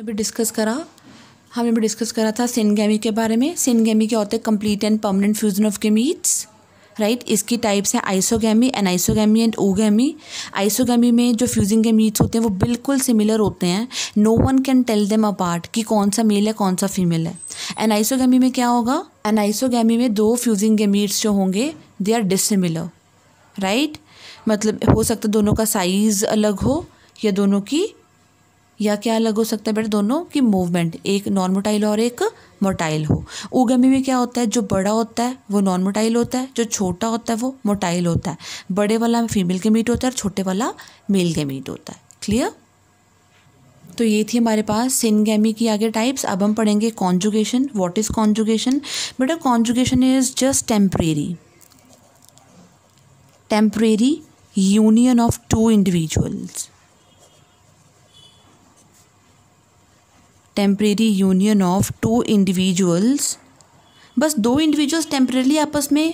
में भी डिस्कस करा हमने भी डिस्कस करा था सिनगेमी के बारे में सिनगेमी क्या होते हैं complete and permanent fusion of gametes right इसकी टाइप्स हैं isogamy anisogamy and oogamy isogamy में जो फ्यूजिंग गेमीट्स होते हैं वो बिल्कुल सिमिलर होते हैं no one can tell them apart कि कौन सा मेल है कौन सा फीमेल है एन आइसोगेमी में क्या होगा एन आइसोगेमी में दो फ्यूजिंग गेमीट्स जो होंगे दे आर डिसिमिलर राइट मतलब हो सकता है दोनों का साइज़ अलग हो या दोनों की या क्या अलग हो सकता है बेटा दोनों की मूवमेंट एक नॉन मोटाइल और एक मोटाइल हो उगम में क्या होता है जो बड़ा होता है वो नॉन मोटाइल होता है जो छोटा होता है वो मोटाइल होता है बड़े वाला फीमेल के मीट होता है और छोटे वाला मेल के मीट होता है क्लियर तो ये थी हमारे पास सिनगेमी की आगे टाइप्स अब हम पढ़ेंगे कॉन्जुगेशन व्हाट इज़ कॉन्जुगेशन बेटा conjugation is just temporary temporary union of two individuals temporary union of two individuals बस दो इंडिविजुअल्स टेम्प्रेरली आपस में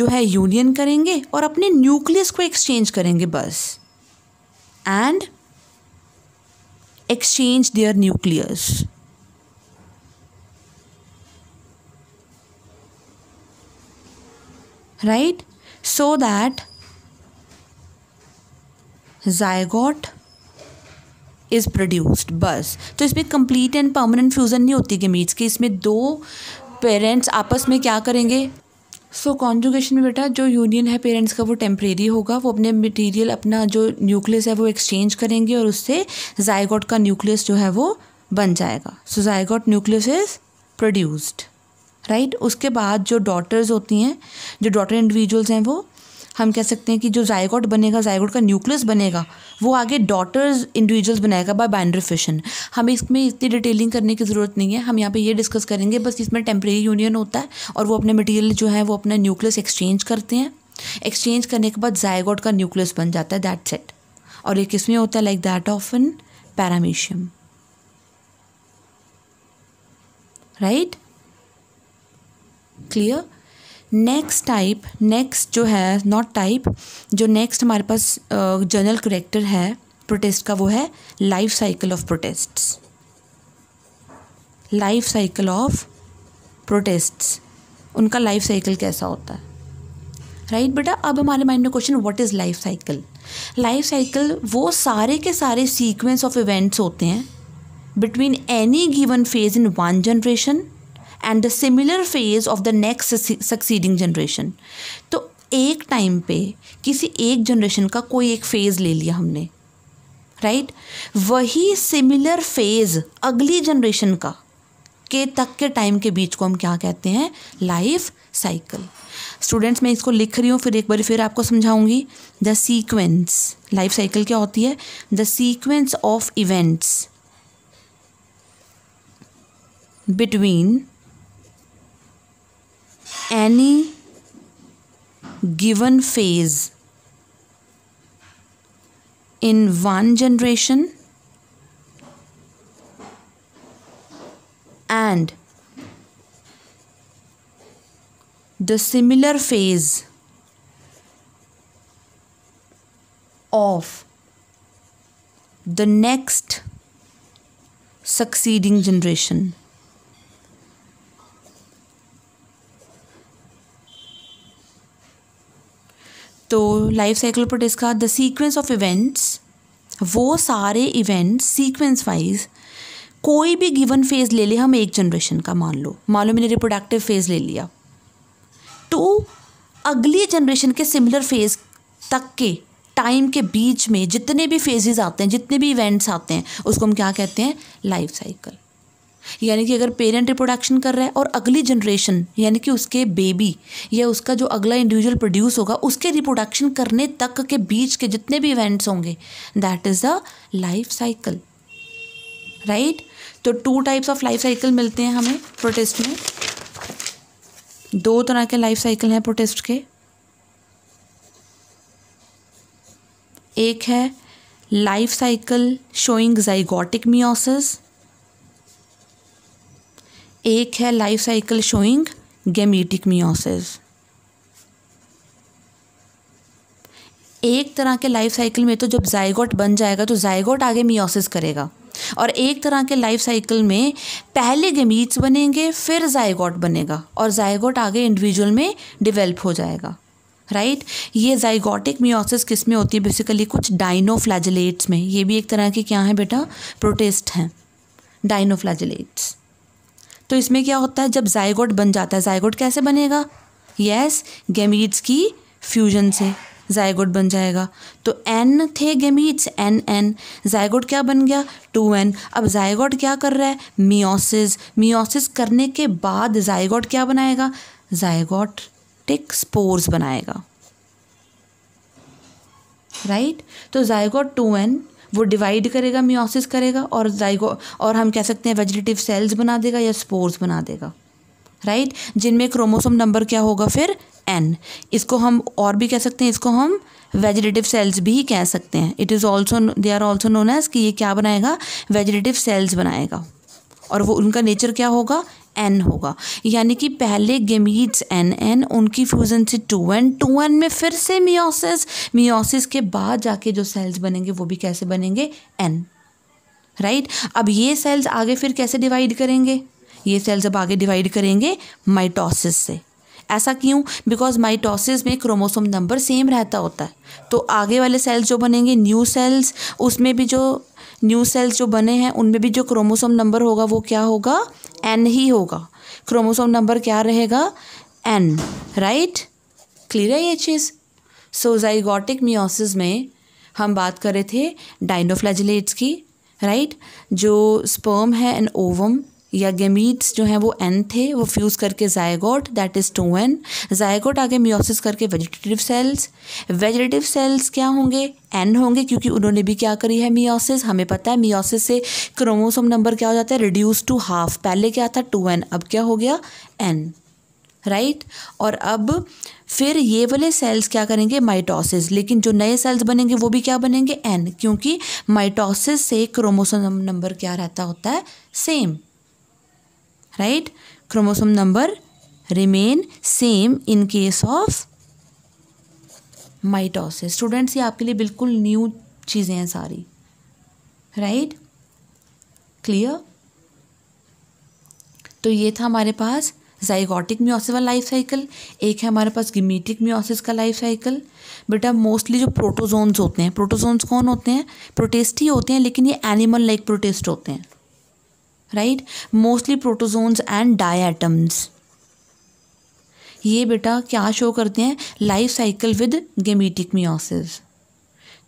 जो है यूनियन करेंगे और अपने न्यूक्लियस को एक्सचेंज करेंगे बस and exchange their nucleus right so that zygote is produced बस तो इसमें कंप्लीट एंड परमानेंट फ्यूज़न नहीं होती गेमीट्स की इसमें दो पेरेंट्स आपस में क्या करेंगे सो so, कॉन्जुगेशन में बेटा जो यूनियन है पेरेंट्स का वो टेम्परेरी होगा वो अपने मटेरियल अपना जो न्यूक्लियस है वो एक्सचेंज करेंगे और उससे जायगॉट का न्यूक्लियस जो है वो बन जाएगा so zygote nucleus is produced right उसके बाद जो डॉटर्स होती हैं जो डॉटर इंडिविजुअल्स हैं वो हम कह सकते हैं कि जो जायगोट बनेगा जायगोट का न्यूक्लियस बनेगा वो आगे डॉटर्स इंडिविजुअल्स बनाएगा बाय बाइंड्री फिशन हमें इसमें इतनी डिटेलिंग करने की ज़रूरत नहीं है हम यहाँ पे ये डिस्कस करेंगे बस इसमें टेम्प्रेरी यूनियन होता है और वो अपने मटेरियल जो है वो अपना न्यूक्लियस एक्सचेंज करते हैं एक्सचेंज करने के बाद जायगोट का न्यूक्लियस बन जाता है दैट सेट और ये किसमें होता है like that of an paramecium right clear next type next जो है नॉट टाइप जो नेक्स्ट हमारे पास जनरल करेक्टर है प्रोटेस्ट का वो है life cycle of protists life cycle of protists उनका लाइफ साइकिल कैसा होता है राइट right, बेटा अब हमारे माइंड में question what is life cycle life cycle वो सारे के सारे सीक्वेंस ऑफ इवेंट्स होते हैं between any given phase in one generation and the similar phase of the next succeeding generation तो एक टाइम पे किसी एक जनरेशन का कोई एक फेज़ ले लिया हमने राइट right? वही सिमिलर फेज़ अगली जनरेशन का के तक के टाइम के बीच को हम क्या कहते हैं लाइफ साइकिल स्टूडेंट्स मैं इसको लिख रही हूँ फिर एक बार फिर आपको समझाऊंगी द सीक्वेंस लाइफ साइकिल क्या होती है the sequence of events between any given phase in one generation and the similar phase of the next succeeding generation. तो लाइफ साइकिल पर इसका द सीक्वेंस ऑफ इवेंट्स वो सारे इवेंट्स सीक्वेंस वाइज कोई भी गिवन फेज ले ले हम एक जनरेशन का मान लो मान लो मैंने रिप्रोडक्टिव फेज ले लिया तो अगली जनरेशन के सिमिलर फेज तक के टाइम के बीच में जितने भी फेजेस आते हैं जितने भी इवेंट्स आते हैं उसको हम क्या कहते हैं लाइफ साइकिल यानी कि अगर पेरेंट रिप्रोडक्शन कर रहा है और अगली जनरेशन यानी कि उसके बेबी या उसका जो अगला इंडिविजुअल प्रोड्यूस होगा उसके रिप्रोडक्शन करने तक के बीच के जितने भी इवेंट्स होंगे that is the life cycle right तो two types of life cycle मिलते हैं हमें प्रोटेस्ट में दो तरह के लाइफ साइकिल हैं प्रोटेस्ट के एक है life cycle showing zygotic meiosis एक है life cycle showing gametic meiosis एक तरह के लाइफ साइकिल में तो जब जायगोट बन जाएगा तो जायगोट आगे मियोसिस करेगा और एक तरह के लाइफ साइकिल में पहले गेमीट्स बनेंगे फिर जायगोट बनेगा और जायगोट आगे इंडिविजुअल में डिवेल्प हो जाएगा राइट right? ये जाइगोटिक मियोसिस किस में होती है बेसिकली कुछ डाइनोफ्लाजिलेट्स में ये भी एक तरह के क्या हैं बेटा प्रोटेस्ट हैं डाइनोफ्लाजिलेट्स तो इसमें क्या होता है जब जायगोट बन जाता है जायगोट कैसे बनेगा यस गेमीट्स की फ्यूजन से जायगोट बन जाएगा तो एन थे गेमीट्स एन एन जायगोट क्या बन गया टू एन अब जायगोट क्या कर रहा है मियोसिस मियोसिस करने के बाद जायगोट क्या बनाएगा टिक स्पोर्स बनाएगा राइट right? तो जायगोट टू एन वो डिवाइड करेगा मियोसिस करेगा और जाइगो और हम कह सकते हैं वेजिटेटिव सेल्स बना देगा या स्पोर्स बना देगा राइट जिनमें क्रोमोसोम नंबर क्या होगा फिर एन इसको हम और भी कह सकते हैं इसको हम वेजिटेटिव सेल्स भी कह सकते हैं it is also they are also known as कि ये क्या बनाएगा वेजिटेटिव सेल्स बनाएगा और वो उनका नेचर क्या होगा एन होगा यानी कि पहले गेमीट्स एन एन उनकी फ्यूज़न से टू एन टू एन में फिर से मियोसिस मियोसिस के बाद जाके जो सेल्स बनेंगे वो भी कैसे बनेंगे एन राइट right? अब ये सेल्स आगे फिर कैसे डिवाइड करेंगे ये सेल्स अब आगे डिवाइड करेंगे माइटोसिस से ऐसा क्यों बिकॉज माइटोसिस में क्रोमोसोम नंबर सेम रहता होता है तो आगे वाले सेल्स जो बनेंगे न्यू सेल्स उसमें भी जो न्यू सेल्स जो बने हैं उनमें भी जो क्रोमोसोम नंबर होगा वो क्या होगा एन ही होगा क्रोमोसोम नंबर क्या रहेगा एन राइट क्लियर है ये चीज़ सो जाइगोटिक मियोसिस में हम बात कर रहे थे डाइनोफ्लैजिलेट्स की राइट right? जो स्पर्म है एंड ओवम या गेमीट्स जो हैं वो एन थे वो फ्यूज़ करके zygote that is two n zygote आगे मियोसिस करके वेजिटेटिव सेल्स वेजिटेटिव सेल्स क्या होंगे एन होंगे क्योंकि उन्होंने भी क्या करी है मियोसिस हमें पता है मियोसिस से क्रोमोसोम नंबर क्या हो जाता है रिड्यूस टू हाफ पहले क्या था टू एन अब क्या हो गया एन राइट right? और अब फिर ये वाले सेल्स क्या करेंगे माइटोसिस लेकिन जो नए सेल्स बनेंगे वो भी क्या बनेंगे एन क्योंकि माइटोसिस से क्रोमोसोम नंबर क्या रहता होता है same right chromosome number remain same in case of mitosis students ये आपके लिए बिल्कुल न्यू चीज़ें हैं सारी राइट क्लियर तो ये था हमारे पास जाइगोटिक म्यूसिस वाला लाइफ साइकिल एक है हमारे पास गिमीटिक म्योसिस का लाइफ साइकिल बेटा मोस्टली जो प्रोटोजोन्स होते हैं प्रोटोजोन्स कौन होते हैं प्रोटेस्ट ही होते हैं लेकिन ये एनिमल लाइक प्रोटेस्ट होते हैं right mostly protozoans and diatoms ये बेटा क्या शो करते हैं life cycle with gametic meiosis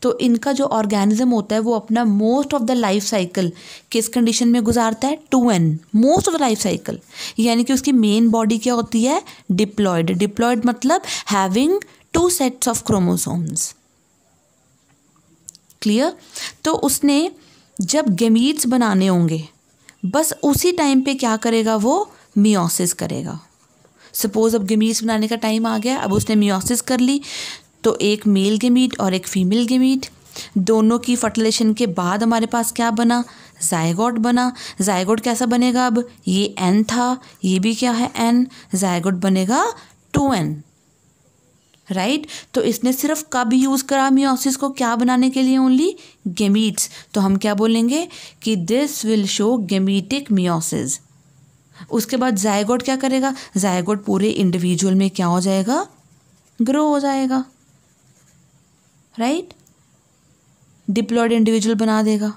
तो इनका जो ऑर्गेनिज्म होता है वो अपना most of the life cycle किस कंडीशन में गुजारता है two n most of the life cycle यानी कि उसकी मेन बॉडी क्या होती है डिप्लॉयड डिप्लॉयड मतलब having two sets of chromosomes clear तो उसने जब गेमीट्स बनाने होंगे बस उसी टाइम पे क्या करेगा वो मियोसिस करेगा सपोज़ अब गमीट्स बनाने का टाइम आ गया अब उसने मियोसिस कर ली तो एक मेल गेमीट और एक फीमेल गेमीट दोनों की फर्टिलेशन के बाद हमारे पास क्या बना जायगोट बना जायगोट कैसा बनेगा अब ये एन था ये भी क्या है एन जायगोट बनेगा टू एन राइट right? तो इसने सिर्फ कब यूज़ करा मियोसिस को क्या बनाने के लिए ओनली गेमीट्स तो हम क्या बोलेंगे कि this will show gametic meiosis उसके बाद जायगोड क्या करेगा जायगोड पूरे इंडिविजुअल में क्या हो जाएगा ग्रो हो जाएगा राइट डिप्लॉयड इंडिविजुअल बना देगा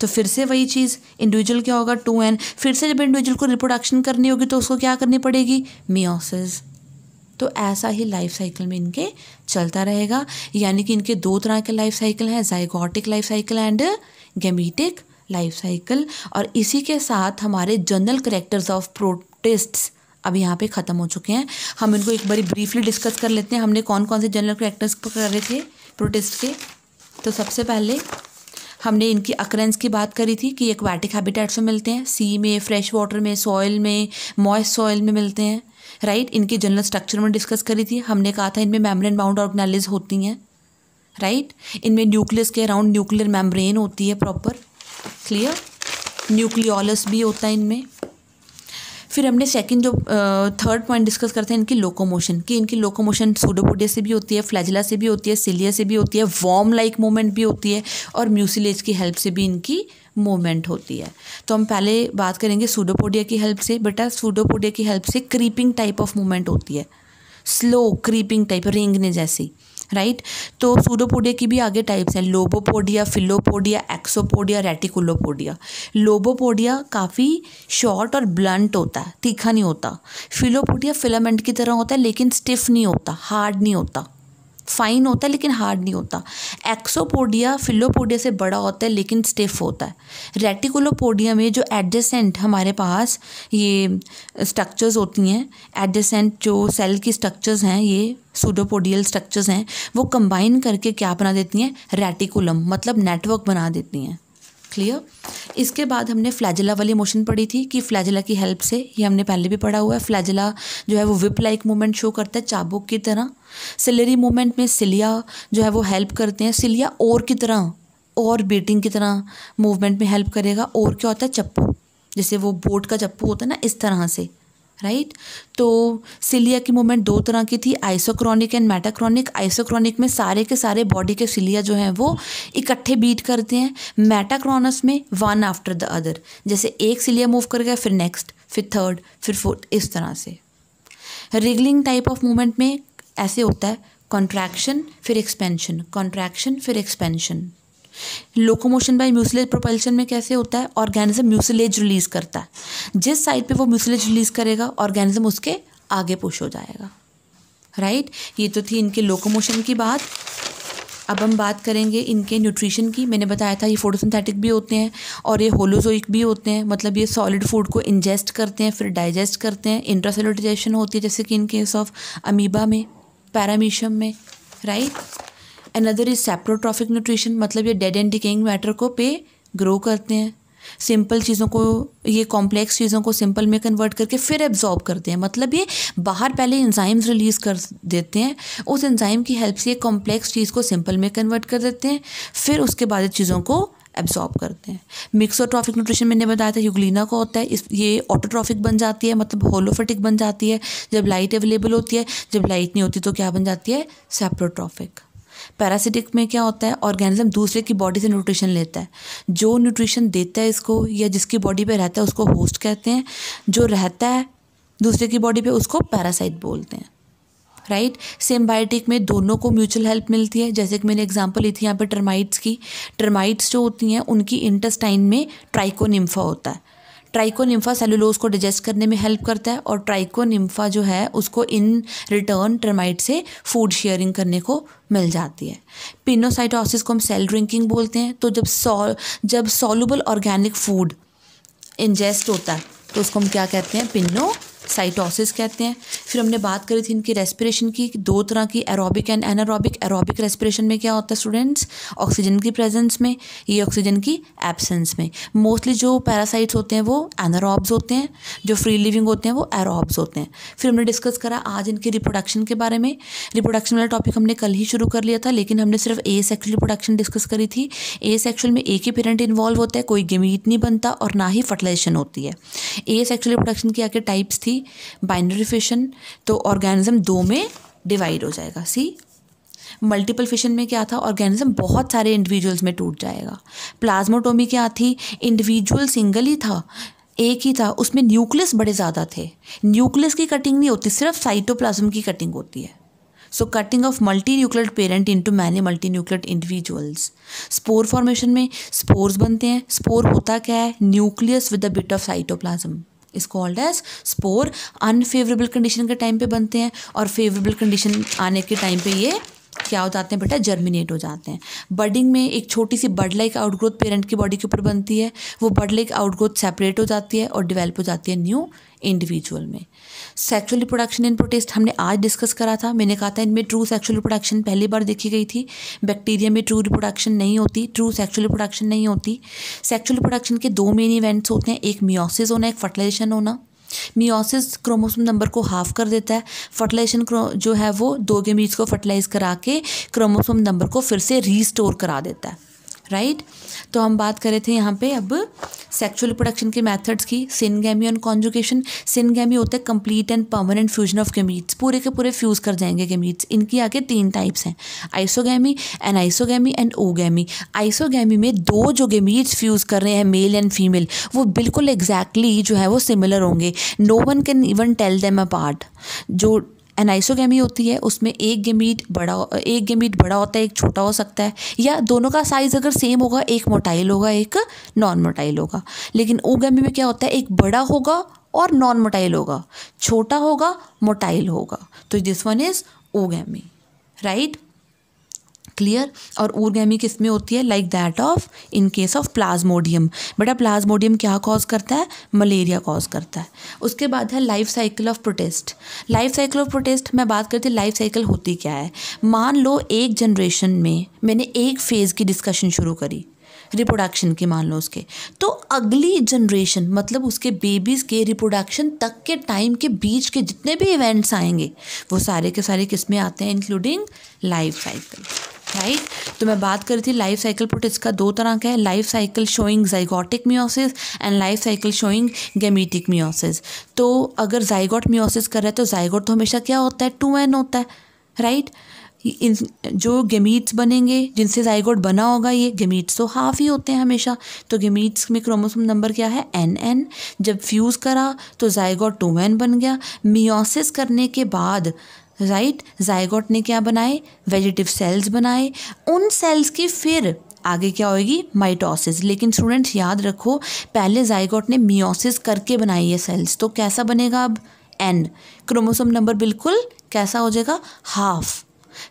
तो फिर से वही चीज़ इंडिविजुअल क्या होगा टू एन फिर से जब इंडिविजुअल को रिप्रोडक्शन करनी होगी तो उसको क्या करनी पड़ेगी मियोसिस तो ऐसा ही लाइफ साइकिल में इनके चलता रहेगा यानी कि इनके दो तरह के लाइफ साइकिल हैं zygotic life cycle and gametic life cycle और इसी के साथ हमारे जनरल करेक्टर्स ऑफ प्रोटेस्ट्स अब यहाँ पे ख़त्म हो चुके हैं हम इनको एक बारी ब्रीफली डिस्कस कर लेते हैं हमने कौन कौन से जनरल करेक्टर्स कर रहे थे प्रोटेस्ट के तो सबसे पहले हमने इनकी अक्रेंस की बात करी थी कि एक्वाटिक हैबिटेट्स में मिलते हैं सी में फ्रेश वाटर में सॉइल में मॉइस्ट सॉइल में मिलते हैं राइट इनकी जनरल स्ट्रक्चर में डिस्कस करी थी हमने कहा था इनमें मेम्ब्रेन बाउंड ऑर्गेनाइलिज होती हैं राइट इनमें न्यूक्लियस के अराउंड न्यूक्लियर मेम्ब्रेन होती है प्रॉपर क्लियर न्यूक्लियोलस भी होता है इनमें फिर हमने सेकंड जो थर्ड पॉइंट डिस्कस करते हैं इनकी लोकोमोशन कि इनकी लोकोमोशन सूडोपोडिया से भी होती है फ्लैजिला से भी होती है सिलिया से भी होती है वॉर्म लाइक मूवमेंट भी होती है और म्यूसिलेज की हेल्प से भी इनकी मूवमेंट होती है तो हम पहले बात करेंगे सूडोपोडिया की हेल्प से बेटा सूडोपोडिया की हेल्प से क्रीपिंग टाइप ऑफ मूवमेंट होती है स्लो क्रीपिंग टाइप रेंगने जैसी राइट तो सूडोपोडिया की भी आगे टाइप्स हैं lobopodia filopodia axopodia reticulopodia lobopodia काफ़ी शॉर्ट और ब्लंट होता है तीखा नहीं होता फिलोपोडिया फिलामेंट की तरह होता है लेकिन स्टिफ नहीं होता हार्ड नहीं होता फाइन होता है लेकिन हार्ड नहीं होता एक्सोपोडिया फिलोपोडिया से बड़ा होता है लेकिन स्टिफ होता है रेटिकुलोपोडिया में जो एडजेसेंट हमारे पास ये स्ट्रक्चर्स होती हैं एडजेसेंट जो सेल की स्ट्रक्चर्स हैं ये सूडोपोडियल स्ट्रक्चर्स हैं वो कंबाइन करके क्या बना देती हैं रेटिकुलम मतलब नेटवर्क बना देती हैं क्लियर इसके बाद हमने फ्लैजला वाली मोशन पढ़ी थी कि फ्लैजला की हेल्प से ये हमने पहले भी पढ़ा हुआ है फ्लैजला जो है वो विप लाइक मूवमेंट शो करता है चाबुक की तरह सिलरी मूवमेंट में सिलिया जो है वो हेल्प करते हैं सिलिया और की तरह और बीटिंग की तरह मूवमेंट में हेल्प करेगा और क्या होता है चप्पू जैसे वो बोट का चप्पू होता है ना इस तरह से राइट तो सिलिया की मूवमेंट दो तरह की थी आइसोक्रॉनिक एंड मेटाक्रॉनिक आइसोक्रॉनिक में सारे के सारे बॉडी के सिलिया जो हैं वो इकट्ठे बीट करते हैं मेटाक्रॉनस में वन आफ्टर द अदर जैसे एक सिलिया मूव कर गया फिर नेक्स्ट फिर थर्ड फिर फोर्थ इस तरह से रिगलिंग टाइप ऑफ मूवमेंट में ऐसे होता है कॉन्ट्रैक्शन फिर एक्सपेंशन कॉन्ट्रैक्शन फिर expansion locomotion by mucilage propulsion में कैसे होता है ऑर्गेनिज्म म्यूसलेज रिलीज करता है जिस साइड पे वो म्यूसलेज रिलीज करेगा ऑर्गेनिज्म उसके आगे पुश हो जाएगा राइट ये तो थी इनके लोकोमोशन की बात अब हम बात करेंगे इनके न्यूट्रिशन की मैंने बताया था ये फोटोसिंथेटिक भी होते हैं और ये होलोजोइक भी होते हैं मतलब ये सॉलिड फूड को इंजेस्ट करते हैं फिर डाइजेस्ट करते हैं इंट्रासेलोटाइजेशन होती है जैसे कि इन केस ऑफ अमीबा में पैरामीशियम में right another is saprotrophic nutrition मतलब ये डेड एंड डिकेइंग मैटर को पे ग्रो करते हैं सिंपल चीज़ों को ये कॉम्प्लेक्स चीज़ों को सिंपल में कन्वर्ट करके फिर एब्जॉर्ब करते हैं मतलब ये बाहर पहले इंजाइम्स रिलीज़ कर देते हैं उस इंजाइम की हेल्प से ये कॉम्प्लेक्स चीज़ को सिंपल में कन्वर्ट कर देते हैं फिर उसके बाद चीज़ों को एब्जॉर्ब करते हैं मिक्सोट्रॉफिक न्यूट्रिशन मैंने बताया था यूग्लिना का होता है इस ये ऑटोट्रॉफिक बन जाती है मतलब होलोफेटिक बन जाती है जब लाइट अवेलेबल होती है जब लाइट नहीं होती तो क्या बन जाती है सेप्रोट्रॉफिक पैरासिटिक में क्या होता है ऑर्गेनिज्म दूसरे की बॉडी से न्यूट्रिशन लेता है जो न्यूट्रिशन देता है इसको या जिसकी बॉडी पे रहता है उसको होस्ट कहते हैं जो रहता है दूसरे की बॉडी पे उसको पैरासाइट बोलते हैं राइट सिम्बायोटिक में दोनों को म्यूचुअल हेल्प मिलती है जैसे कि मैंने एग्जाम्पल ली थी यहाँ पर टर्माइट्स की टर्माइट्स जो होती हैं उनकी इंटेस्टाइन में ट्राइकोनिम्फा होता है ट्राइकोनिम्फा सेलुलोज को डिजेस्ट करने में हेल्प करता है और ट्राइकोनिम्फा जो है उसको इन रिटर्न टर्माइट से फूड शेयरिंग करने को मिल जाती है पिनोसाइटोसिस को हम सेल ड्रिंकिंग बोलते हैं तो जब सॉ जब सॉलुबल ऑर्गेनिक फूड इंजेस्ट होता है तो उसको हम क्या कहते हैं पिनो साइटोसिस कहते हैं फिर हमने बात करी थी इनकी रेस्पिरेशन की दो तरह की aerobic and anaerobic aerobic respiration में क्या होता है स्टूडेंट्स ऑक्सीजन की प्रेजेंस में ये ऑक्सीजन की एबसेंस में मोस्टली जो पैरासाइट्स होते हैं वो एनारोब्स होते हैं जो फ्री लिविंग होते हैं वो एरोब्स होते हैं फिर हमने डिस्कस करा आज इनकी रिप्रोडक्शन के बारे में रिप्रोडक्शन वाला टॉपिक हमने कल ही शुरू कर लिया था लेकिन हमने सिर्फ ए सेक्शुअल रिप्रोडक्शन डिस्कस करी थी ए सेक्शुअल में एक ही पेरेंट इन्वॉल्व होता है कोई गमीत नहीं बनता और ना ही फर्टिलाइजेशन होती है ए सेक्शुअल रिप्रोडक्शन की आके टाइप्स थी सी बाइनरी फिशन तो ऑर्गेनिज्म दो में डिवाइड हो जाएगा सी मल्टीपल फिशन में क्या था ऑर्गेनिज्म बहुत सारे इंडिविजुअल्स में टूट जाएगा प्लाज्मोटोमी क्या थी इंडिविजुअल सिंगल ही था एक ही था उसमें न्यूक्लियस बड़े ज़्यादा थे न्यूक्लियस की कटिंग नहीं होती सिर्फ साइटोप्लाज्म की कटिंग होती है so cutting of multinucleate parent into many multinucleate individuals spore formation में स्पोर्स बनते हैं स्पोर होता क्या है nucleus with a bit of cytoplasm is called as spore unfavourable condition के टाइम पे बनते हैं और फेवरेबल कंडीशन आने के टाइम पे ये क्या हो जाते हैं बेटा जर्मिनेट हो जाते हैं बडिंग में एक छोटी सी बर्ड लाइक आउटग्रोथ पेरेंट की बॉडी के ऊपर बनती है वो बर्ड लाइक आउटग्रोथ सेपरेट हो जाती है और डिवेल्प हो जाती है न्यू इंडिविजुअल में सेक्सुअल रिप्रोडक्शन इन प्रोटेस्ट हमने आज डिस्कस करा था मैंने कहा था इनमें ट्रू सेक्सुअल रिप्रोडक्शन पहली बार देखी गई थी बैक्टीरिया में ट्रू रिप्रोडक्शन नहीं होती ट्रू सेक्सुअल रिप्रोडक्शन नहीं होती सेक्सुअल रिप्रोडक्शन के दो मेन इवेंट्स होते हैं एक मियोसिस होना एक फर्टिलाइजेशन होना मियोसिस क्रोमोसोम नंबर को हाफ कर देता है फर्टिलाइजेशन जो है वो दो गेमीज को फर्टिलाइज करा के क्रोमोसोम नंबर को फिर से रीस्टोर करा देता है राइट तो हम बात कर रहे थे यहाँ पे अब सेक्सुअल प्रोडक्शन के मेथड्स की सिनगेमी ऑन कॉन्जुकेशन सिनगेमी होता है complete and permanent fusion of gametes पूरे के पूरे फ्यूज़ कर जाएंगे गेमीट्स इनकी आगे तीन टाइप्स हैं isogamy and isogamy and oogamy isogamy में दो जो गेमीट्स फ्यूज़ कर रहे हैं मेल एंड फीमेल वो बिल्कुल एग्जैक्टली exactly जो है वो सिमिलर होंगे no one can even tell them apart जो एनाइसोगेमी होती है उसमें एक गेमीट बड़ा एक गेमीट बड़ा होता है एक छोटा हो सकता है या दोनों का साइज़ अगर सेम होगा एक मोटाइल होगा एक नॉन मोटाइल होगा लेकिन ओगेमी में क्या होता है एक बड़ा होगा और नॉन मोटाइल होगा छोटा होगा मोटाइल होगा तो this one is oogamy right clear और ऊर्गैमी किस में होती है like that of in case of plasmodium बेटा प्लाज्मोडियम क्या कॉज करता है मलेरिया कॉज करता है उसके बाद है life cycle of protist life cycle of protist मैं बात करती हूँ लाइफ साइकिल होती क्या है मान लो एक जनरेशन में मैंने एक फेज़ की डिस्कशन शुरू करी रिप्रोडक्शन की मान लो उसके तो अगली जनरेशन मतलब उसके बेबीज़ के रिप्रोडक्शन तक के टाइम के बीच के जितने भी इवेंट्स आएंगे वो सारे के सारे किस में आते हैं इंक्लूडिंग लाइफ साइकिल राइट तो मैं बात कर रही थी लाइफ साइकिल प्रोट का दो तरह का है life cycle showing zygotic meiosis and life cycle showing gametic meiosis तो अगर जाइगोट म्योसिस कर रहे हैं तो जाइगोट तो हमेशा क्या होता है टू एन होता है राइट इन जो गेमीट्स बनेंगे जिनसे जाइगोट बना होगा ये गेमीट्स तो हाफ ही होते हैं हमेशा तो गेमीट्स में क्रोमोसोम नंबर क्या है एन एन जब फ्यूज़ करा तो जाइगोट टू एन बन गया मियोसिस करने के बाद राइट जायगोट ने क्या बनाए वेजिटिव सेल्स बनाए उन सेल्स की फिर आगे क्या होएगी माइटोसिस लेकिन स्टूडेंट्स याद रखो पहले जायगोट ने मियोसिस करके बनाई है सेल्स तो कैसा बनेगा अब एन क्रोमोसोम नंबर बिल्कुल कैसा हो जाएगा हाफ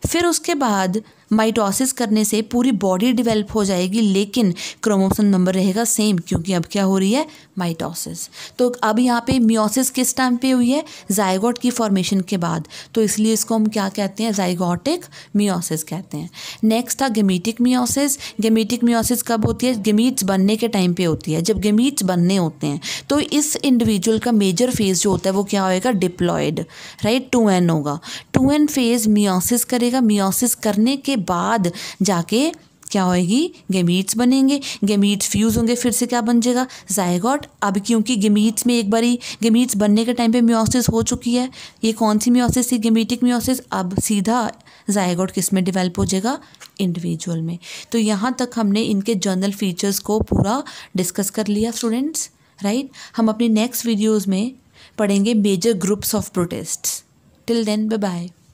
फिर उसके बाद माइटोसिस करने से पूरी बॉडी डेवलप हो जाएगी लेकिन क्रोमोसोम नंबर रहेगा सेम क्योंकि अब क्या हो रही है माइटोसिस तो अब यहाँ पे मियोसिस किस टाइम पे हुई है जायगोट की फॉर्मेशन के बाद तो इसलिए इसको हम क्या कहते हैं जाइगोटिक मियोसिस कहते हैं नेक्स्ट था गेमीटिक मियोसिस गेमीटिक मियोसिस कब होती है गेमीट्स बनने के टाइम पे होती है जब गेमीट्स बनने होते हैं तो इस इंडिविजुअल का मेजर फेज जो होता है वो क्या होएगा डिप्लॉयड राइट टू एन होगा टू एंड फेज मियोसिस करेगा मियोसिस करने के बाद जाके क्या होएगी गेमीट्स बनेंगे गेमीट्स फ्यूज़ होंगे फिर से क्या बन जाएगा जायगॉट अब क्योंकि गेमीट्स में एक बारी गेमीट्स बनने के टाइम पे म्योसिस हो चुकी है ये कौन सी म्योसिस थी गेमीटिक म्योसिस अब सीधा जायगॉट किस में डिवेल्प हो जाएगा इंडिविजुअल में तो यहाँ तक हमने इनके जर्नल फीचर्स को पूरा डिस्कस कर लिया स्टूडेंट्स राइट हम अपनी नेक्स्ट वीडियोज़ में पढ़ेंगे major groups of protists Till then, bye bye.